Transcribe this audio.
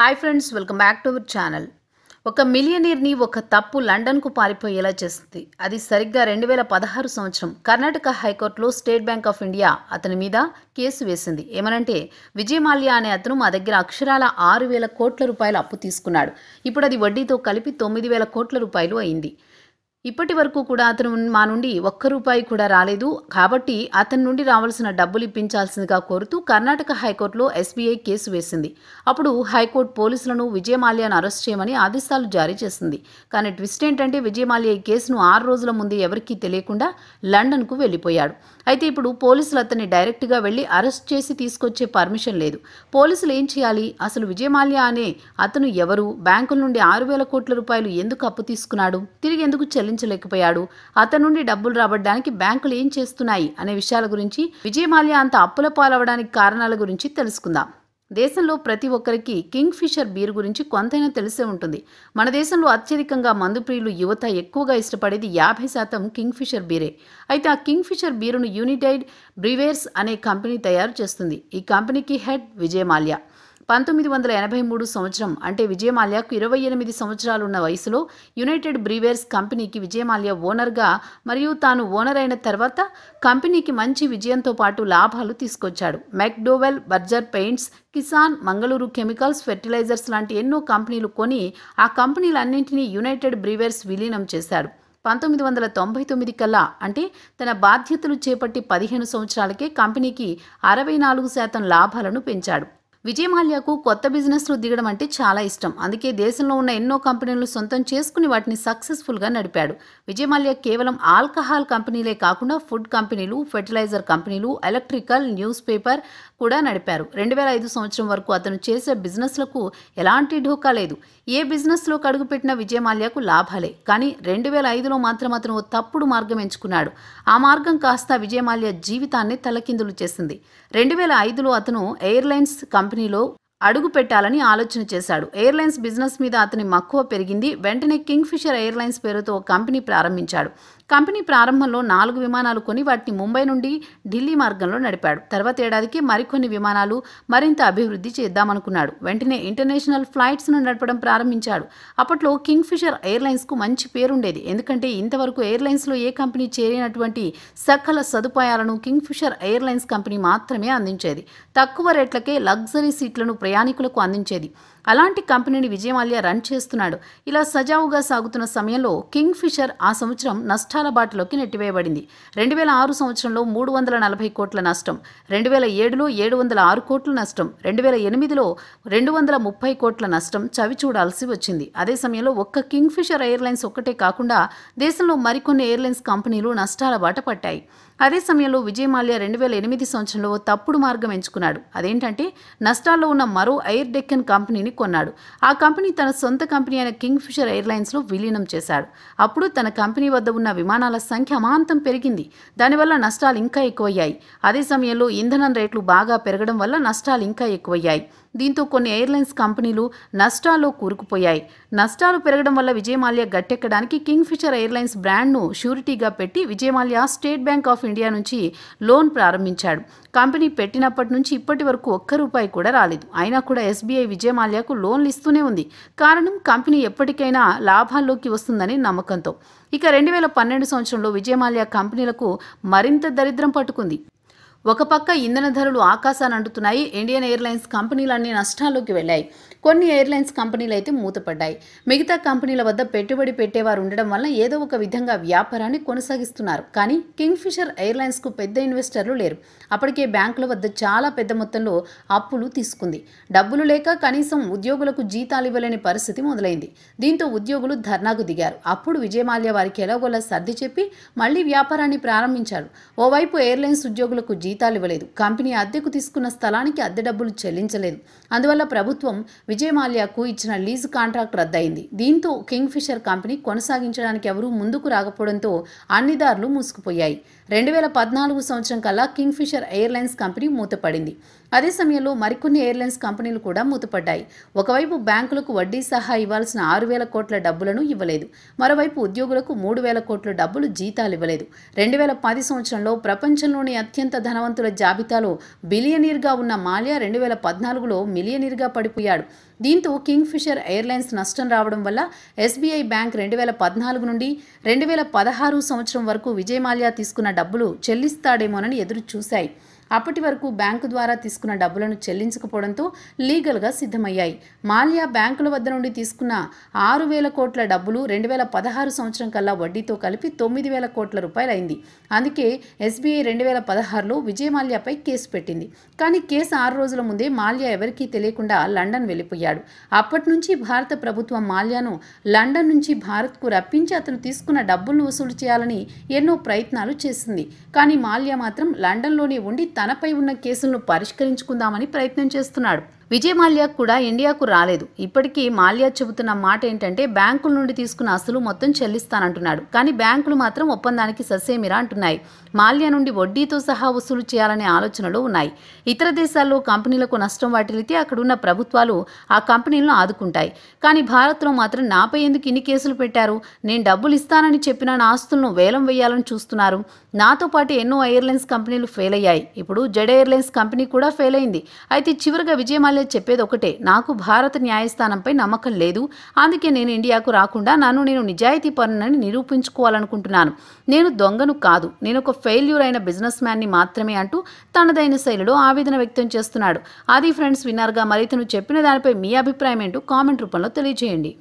hi friends welcome back to our channel ఒక మిలియనీర్ని ఒక తప్పు లండన్కు పారిపోయేలా చేసింది అది సరిగ్గా రెండు వేల పదహారు సంవత్సరం కర్ణాటక హైకోర్టులో స్టేట్ బ్యాంక్ ఆఫ్ ఇండియా అతని మీద కేసు వేసింది ఏమనంటే విజయమాల్య అనే అతను మా దగ్గర అక్షరాల ఆరు వేల కోట్ల రూపాయల అప్పు తీసుకున్నాడు ఇప్పుడు అది వడ్డీతో కలిపి తొమ్మిది వేల కోట్ల రూపాయలు అయింది ఇప్పటి వరకు కూడా అతను మా నుండి ఒక్క రూపాయి కూడా రాలేదు కాబట్టి అతని నుండి రావాల్సిన డబ్బులు ఇప్పించాల్సిందిగా కోరుతూ కర్ణాటక హైకోర్టులో ఎస్బీఐ కేసు వేసింది అప్పుడు హైకోర్టు పోలీసులను విజయమాల్యాను అరెస్ట్ చేయమని ఆదేశాలు జారీ చేసింది కానీ ట్విస్ట్ ఏంటంటే విజయమాల్య ఈ కేసును ఆరు రోజుల ముందు ఎవరికీ తెలియకుండా లండన్కు వెళ్ళిపోయాడు అయితే ఇప్పుడు పోలీసులు అతన్ని డైరెక్ట్గా వెళ్ళి అరెస్ట్ చేసి తీసుకొచ్చే పర్మిషన్ లేదు పోలీసులు ఏం చేయాలి అసలు విజయమాల్య అనే అతను ఎవరు బ్యాంకుల నుండి ఆరు వేల కోట్ల రూపాయలు ఎందుకు అప్పు తీసుకున్నాడు తిరిగి ఎందుకు చెల్లి చెల్లించలేకపోయాడు అతని నుండి డబ్బులు రాబడ్డానికి బ్యాంకులు ఏం చేస్తున్నాయి అనే విషయాల గురించి విజయమాల్య అంత అప్పుల పాలవడానికి కారణాల గురించి తెలుసుకుందాం దేశంలో ప్రతి ఒక్కరికి కింగ్ ఫిషర్ బీర్ గురించి కొంతైనా తెలిసే ఉంటుంది మన దేశంలో అత్యధికంగా మందు ప్రియులు యువత ఎక్కువగా ఇష్టపడేది యాభై శాతం కింగ్ ఫిషర్ బీరే అయితే ఆ కింగ్ ఫిషర్ బీరును యూనిటైడ్ బ్రివేర్స్ అనే కంపెనీ తయారు చేస్తుంది ఈ కంపెనీకి హెడ్ విజయమాల్య పంతొమ్మిది వందల ఎనభై మూడు సంవత్సరం అంటే విజయమాల్యకు ఇరవై ఎనిమిది సంవత్సరాలున్న వయసులో యునైటెడ్ బ్రీవేర్స్ కంపెనీకి విజయమాల్య ఓనర్గా మరియు తాను ఓనర్ అయిన తర్వాత కంపెనీకి మంచి విజయంతో పాటు లాభాలు తీసుకొచ్చాడు McDowell Berger paints Kisan Mangaluru chemicals fertilizers లాంటి ఎన్నో కంపెనీలు కొని ఆ కంపెనీలన్నింటినీ యునైటెడ్ బ్రీవేర్స్ విలీనం చేశాడు పంతొమ్మిది వందల తొంభై తొమ్మిది కల్లా అంటే తన బాధ్యతలు చేపట్టి పదిహేను సంవత్సరాలకే కంపెనీకి అరవై నాలుగు శాతం లాభాలను పెంచాడు విజయ్ మాల్యాకు కొత్త బిజినెస్లు దిగడం అంటే చాలా ఇష్టం అందుకే దేశంలో ఉన్న ఎన్నో కంపెనీలు సొంతం చేసుకుని వాటిని సక్సెస్ఫుల్గా నడిపాడు విజయ్ మాల్యా కేవలం ఆల్కహాల్ కంపెనీలే కాకుండా ఫుడ్ కంపెనీలు ఫెర్టిలైజర్ కంపెనీలు ఎలక్ట్రికల్ న్యూస్ పేపర్ కూడా నడిపారు రెండు వేల ఐదు సంవత్సరం వరకు అతను చేసే బిజినెస్లకు ఎలాంటి ఢోకా లేదు ఏ బిజినెస్లో కడుగుపెట్టిన విజయమాల్యాకు లాభాలే కానీ రెండు వేల ఐదులో మాత్రం అతను తప్పుడు మార్గం ఎంచుకున్నాడు ఆ మార్గం కాస్త విజయమాల్య జీవితాన్ని తలకిందులు చేసింది రెండు వేల ఐదులో అతను ఎయిర్లైన్స్ కంపెనీలో అడుగు పెట్టాలని ఆలోచన చేశాడు ఎయిర్లైన్స్ బిజినెస్ మీద అతని మక్కువ పెరిగింది వెంటనే కింగ్ఫిషర్ ఎయిర్లైన్స్ పేరుతో ఒక కంపెనీ ప్రారంభించాడు కంపెనీ ప్రారంభంలో నాలుగు విమానాలు కొని వాటిని ముంబై నుండి ఢిల్లీ మార్గంలో నడిపాడు తర్వాత ఏడాదికి మరికొన్ని విమానాలు మరింత అభివృద్ధి చేద్దామనుకున్నాడు వెంటనే ఇంటర్నేషనల్ ఫ్లైట్స్ను నడపడం ప్రారంభించాడు అప్పట్లో కింగ్ ఫిషర్ ఎయిర్లైన్స్కు మంచి పేరుండేది ఎందుకంటే ఇంతవరకు ఎయిర్లైన్స్లో ఏ కంపెనీ చేరినటువంటి సకల సదుపాయాలను కింగ్ ఫిషర్ ఎయిర్లైన్స్ కంపెనీ మాత్రమే అందించేది తక్కువ రేట్లకే లగ్జరీ సీట్లను ప్రయాణికులకు అందించేది అలాంటి కంపెనీని విజయమాల్యా రన్ చేస్తున్నాడు ఇలా సజావుగా సాగుతున్న సమయంలో కింగ్ ఫిషర్ ఆ సంవత్సరం నష్టాల బాటలోకి నెట్టివేయబడింది రెండు వేల ఆరు సంవత్సరంలో మూడు వందల నలభై కోట్ల నష్టం రెండు వేల ఏడులో ఏడు వందల ఆరు కోట్ల నష్టం రెండు వేల ఎనిమిదిలో రెండు వందల ముప్పై కోట్ల నష్టం చవి చూడాల్సి వచ్చింది అదే సమయంలో ఒక్క కింగ్ ఫిషర్ ఎయిర్లైన్స్ ఒక్కటే కాకుండా దేశంలో మరికొన్ని ఎయిర్లైన్స్ కంపెనీలు నష్టాల బాట పట్టాయి అదే సమయంలో విజయ్ మాల్యా రెండు వేల ఎనిమిది సంవత్సరంలో తప్పుడు మార్గం ఎంచుకున్నాడు అదేంటంటే నష్టాల్లో ఉన్న మరో ఎయిర్ డెక్కన్ కంపెనీని కొన్నాడు ఆ కంపెనీ తన సొంత కంపెనీ అయిన కింగ్ ఫిషర్ ఎయిర్లైన్స్లో విలీనం చేశాడు అప్పుడు తన కంపెనీ వద్ద ఉన్న విమానాల సంఖ్య అమాంతం పెరిగింది దానివల్ల నష్టాలు ఇంకా ఎక్కువయ్యాయి అదే సమయంలో ఇంధనం రేట్లు బాగా పెరగడం వల్ల నష్టాలు ఇంకా ఎక్కువయ్యాయి దీంతో కొన్ని ఎయిర్లైన్స్ కంపెనీలు నష్టాల్లో కూరుకుపోయాయి నష్టాలు పెరగడం వల్ల విజయమాల్య గట్టెక్కడానికి కింగ్ఫిషర్ ఎయిర్లైన్స్ బ్రాండ్ను షూరిటీగా పెట్టి Vijay Mallya State Bank of India నుంచి లోన్ ప్రారంభించాడు కంపెనీ పెట్టినప్పటి నుంచి ఇప్పటి వరకు ఒక్క రూపాయి కూడా రాలేదు అయినా కూడా ఎస్బీఐ విజయమాల్యకు లోన్లు ఇస్తూనే ఉంది కారణం కంపెనీ ఎప్పటికైనా లాభాల్లోకి వస్తుందని నమ్మకంతో ఇక రెండు వేల పన్నెండు సంవత్సరంలో విజయమాల్య కంపెనీలకు మరింత దరిద్రం పట్టుకుంది ఒక పక్క ఇంధన ధరలు ఆకాశాన్ని అంటుతున్నాయి ఇండియన్ ఎయిర్లైన్స్ కంపెనీలన్నీ నష్టాల్లోకి వెళ్ళాయి కొన్ని ఎయిర్లైన్స్ కంపెనీలు అయితే మూతపడ్డాయి మిగతా కంపెనీల వద్ద పెట్టుబడి పెట్టేవారు ఉండడం వల్ల ఏదో ఒక విధంగా వ్యాపారాన్ని కొనసాగిస్తున్నారు కానీ కింగ్ ఫిషర్ ఎయిర్లైన్స్కు పెద్ద ఇన్వెస్టర్లు లేరు అప్పటికే బ్యాంకుల వద్ద చాలా పెద్ద మొత్తంలో అప్పులు తీసుకుంది డబ్బులు లేక కనీసం ఉద్యోగులకు జీతాలు ఇవ్వలేని పరిస్థితి మొదలైంది దీంతో ఉద్యోగులు ధర్నాకు దిగారు అప్పుడు విజయమాల్య వారికి ఎలాగోలా సర్ది చెప్పి మళ్లీ వ్యాపారాన్ని ప్రారంభించారు ఓవైపు ఎయిర్లైన్స్ ఉద్యోగులకు జీతం జీతాలు ఇవ్వలేదు కంపెనీ అద్దెకు తీసుకున్న స్థలానికి అద్దె డబ్బులు చెల్లించలేదు అందువల్ల ప్రభుత్వం మాల్యాకు ఇచ్చిన లీజు కాంట్రాక్ట్ రద్దయింది దీంతో కింగ్ ఫిషర్ కంపెనీ కొనసాగించడానికి ఎవరూ ముందుకు రాకపోవడంతో అన్ని దారులు మూసుకుపోయాయి రెండు వేల పద్నాలుగు సంవత్సరం కల్లా కింగ్ ఫిషర్ ఎయిర్లైన్స్ కంపెనీ మూతపడింది అదే సమయంలో మరికొన్ని ఎయిర్లైన్స్ కంపెనీలు కూడా మూతపడ్డాయి ఒకవైపు బ్యాంకులకు వడ్డీ సహా ఇవ్వాల్సిన ఆరు వేల కోట్ల డబ్బులను ఇవ్వలేదు మరోవైపు ఉద్యోగులకు మూడు వేల కోట్ల డబ్బులు జీతాలు ఇవ్వలేదు రెండు వేల పది సంవత్సరంలో ప్రపంచంలోని అత్యంత ధన ధనవంతుల జాబితాలో బిలియనీర్గా ఉన్న మాల్యా రెండు వేల పద్నాలుగులో మిలియనీర్గా పడిపోయాడు దీంతో కింగ్ ఫిషర్ ఎయిర్లైన్స్ నష్టం రావడం వల్ల ఎస్బీఐ బ్యాంక్ రెండు వేల పద్నాలుగు నుండి రెండు వేల పదహారు సంవత్సరం వరకు విజయ్ మాల్యా తీసుకున్న డబ్బులు చెల్లిస్తాడేమోనని ఎదురు చూశాయి అప్పటి వరకు బ్యాంకు ద్వారా తీసుకున్న డబ్బులను చెల్లించకపోవడంతో లీగల్గా సిద్ధమయ్యాయి మాల్యా బ్యాంకుల వద్ద నుండి తీసుకున్న ఆరు వేల కోట్ల డబ్బులు రెండు వేల పదహారు సంవత్సరం కల్లా వడ్డీతో కలిపి తొమ్మిది వేల కోట్ల రూపాయలైంది అందుకే ఎస్బీఐ రెండు వేల పదహారులో విజయ మాల్యాపై కేసు పెట్టింది కానీ కేసు ఆరు రోజుల ముందే మాల్యా ఎవరికీ తెలియకుండా లండన్ వెళ్ళిపోయాడు అప్పటి నుంచి భారత ప్రభుత్వం మాల్యాను లండన్ నుంచి భారత్కు రప్పించి అతను తీసుకున్న డబ్బులను వసూలు చేయాలని ఎన్నో ప్రయత్నాలు చేసింది కానీ మాల్యా మాత్రం లండన్లోనే ఉండి తనపై ఉన్న కేసులను పరిష్కరించుకుందామని ప్రయత్నం చేస్తున్నాడు విజయ్ మాల్యా కూడా ఇండియాకు రాలేదు ఇప్పటికీ మాల్యా చెబుతున్న మాట ఏంటంటే బ్యాంకుల నుండి తీసుకున్న అసలు మొత్తం చెల్లిస్తానంటున్నాడు కానీ బ్యాంకులు మాత్రం ఒప్పందానికి ససేమిరా అంటున్నాయి మాల్యా నుండి వడ్డీతో సహా వసూలు చేయాలనే ఆలోచనలు ఉన్నాయి ఇతర దేశాల్లో కంపెనీలకు నష్టం వాటిల్లితే అక్కడున్న ప్రభుత్వాలు ఆ కంపెనీలను ఆదుకుంటాయి కానీ భారత్లో మాత్రం నాపై ఎందుకు ఇన్ని కేసులు పెట్టారు నేను డబ్బులు ఇస్తానని చెప్పిన నా ఆస్తులను వేలం వేయాలని చూస్తున్నారు నాతో పాటు ఎన్నో ఎయిర్లైన్స్ కంపెనీలు ఫెయిల్ అయ్యాయి ఇప్పుడు జెడ్ ఎయిర్లైన్స్ కంపెనీ కూడా ఫెయిల్ అయింది అయితే చివరిగా విజయమాల్య ఎమ్మెల్యే చెప్పేది ఒకటే నాకు భారత న్యాయస్థానంపై నమ్మకం లేదు అందుకే నేను ఇండియాకు రాకుండా నన్ను నేను నిజాయితీ పనునని నిరూపించుకోవాలనుకుంటున్నాను నేను దొంగను కాదు నేను ఒక ఫెయిల్యూర్ అయిన బిజినెస్ మ్యాన్ని మాత్రమే అంటూ తనదైన శైలిలో ఆవేదన వ్యక్తం చేస్తున్నాడు అది ఫ్రెండ్స్ విన్నర్గా మరి ఇతను చెప్పిన దానిపై మీ అభిప్రాయం ఏంటో కామెంట్ రూపంలో తెలియజేయండి